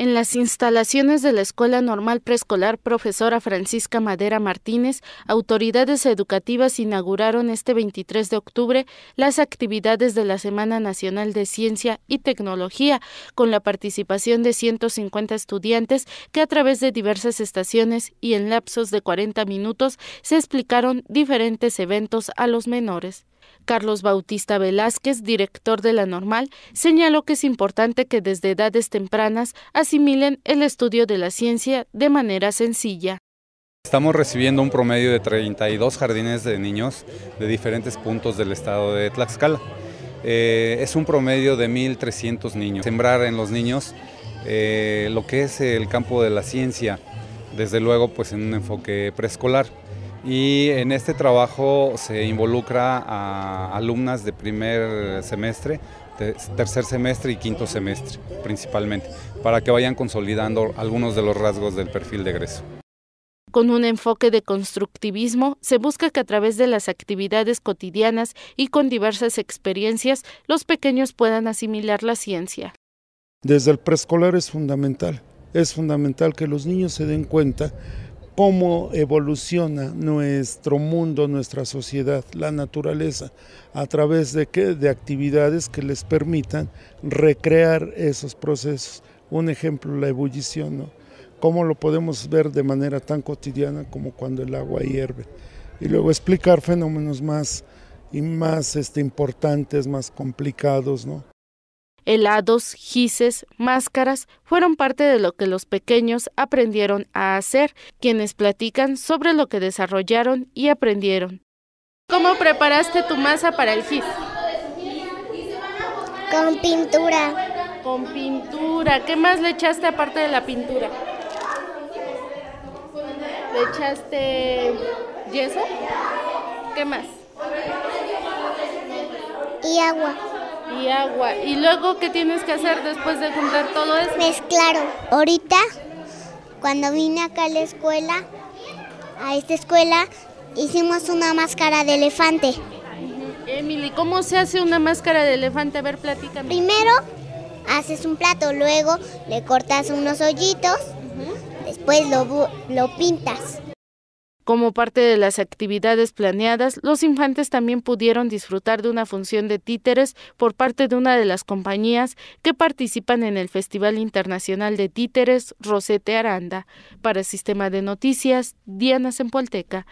En las instalaciones de la Escuela Normal Preescolar Profesora Francisca Madera Martínez, autoridades educativas inauguraron este 23 de octubre las actividades de la Semana Nacional de Ciencia y Tecnología, con la participación de 150 estudiantes que a través de diversas estaciones y en lapsos de 40 minutos se explicaron diferentes eventos a los menores. Carlos Bautista Velázquez, director de la normal, señaló que es importante que desde edades tempranas asimilen el estudio de la ciencia de manera sencilla. Estamos recibiendo un promedio de 32 jardines de niños de diferentes puntos del estado de Tlaxcala. Eh, es un promedio de 1.300 niños. Sembrar en los niños eh, lo que es el campo de la ciencia, desde luego pues en un enfoque preescolar y en este trabajo se involucra a alumnas de primer semestre, tercer semestre y quinto semestre principalmente, para que vayan consolidando algunos de los rasgos del perfil de egreso. Con un enfoque de constructivismo, se busca que a través de las actividades cotidianas y con diversas experiencias, los pequeños puedan asimilar la ciencia. Desde el preescolar es fundamental, es fundamental que los niños se den cuenta cómo evoluciona nuestro mundo, nuestra sociedad, la naturaleza, a través de, qué? de actividades que les permitan recrear esos procesos. Un ejemplo, la ebullición, ¿no? cómo lo podemos ver de manera tan cotidiana como cuando el agua hierve. Y luego explicar fenómenos más y más este, importantes, más complicados, ¿no? helados, gises, máscaras, fueron parte de lo que los pequeños aprendieron a hacer, quienes platican sobre lo que desarrollaron y aprendieron. ¿Cómo preparaste tu masa para el gis? Con pintura. Con pintura. ¿Qué más le echaste aparte de la pintura? ¿Le echaste yeso? ¿Qué más? Y agua y agua. ¿Y luego qué tienes que hacer después de juntar todo eso? Mezclarlo. Ahorita, cuando vine acá a la escuela, a esta escuela, hicimos una máscara de elefante. Emily, ¿cómo se hace una máscara de elefante? A ver, platícame. Primero haces un plato, luego le cortas unos hoyitos, después lo, lo pintas como parte de las actividades planeadas, los infantes también pudieron disfrutar de una función de títeres por parte de una de las compañías que participan en el Festival Internacional de Títeres Rosete Aranda. Para Sistema de Noticias, Diana Sempolteca.